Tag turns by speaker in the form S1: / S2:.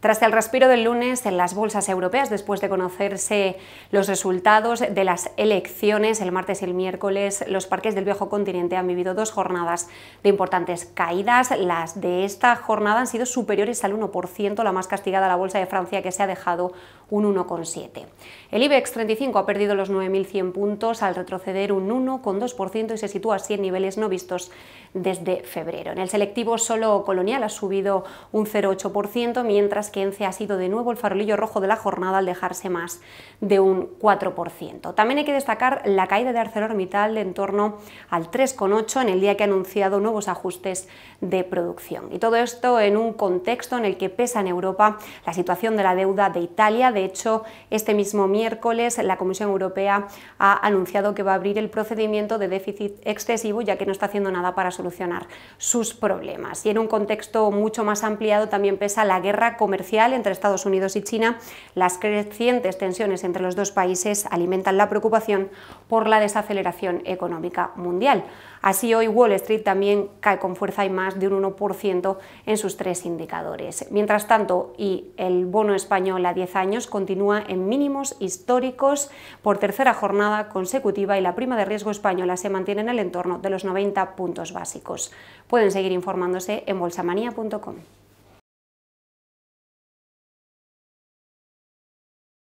S1: Tras el respiro del lunes en las bolsas europeas, después de conocerse los resultados de las elecciones el martes y el miércoles, los parques del viejo continente han vivido dos jornadas de importantes caídas. Las de esta jornada han sido superiores al 1%, la más castigada la bolsa de Francia que se ha dejado un 1,7. El IBEX 35 ha perdido los 9.100 puntos al retroceder un 1,2% y se sitúa así en niveles no vistos desde febrero. En el selectivo solo colonial ha subido un 0,8%, mientras que Ence ha sido de nuevo el farolillo rojo de la jornada al dejarse más de un 4%. También hay que destacar la caída de ArcelorMittal en torno al 3,8 en el día que ha anunciado nuevos ajustes de producción. Y todo esto en un contexto en el que pesa en Europa la situación de la deuda de Italia. De hecho, este mismo miércoles la Comisión Europea ha anunciado que va a abrir el procedimiento de déficit excesivo ya que no está haciendo nada para solucionar sus problemas. Y en un contexto mucho más ampliado también pesa la guerra comercial entre Estados Unidos y China, las crecientes tensiones entre los dos países alimentan la preocupación por la desaceleración económica mundial. Así hoy Wall Street también cae con fuerza y más de un 1% en sus tres indicadores. Mientras tanto, y el bono español a 10 años continúa en mínimos históricos por tercera jornada consecutiva y la prima de riesgo española se mantiene en el entorno de los 90 puntos básicos. Pueden seguir informándose en bolsamanía.com.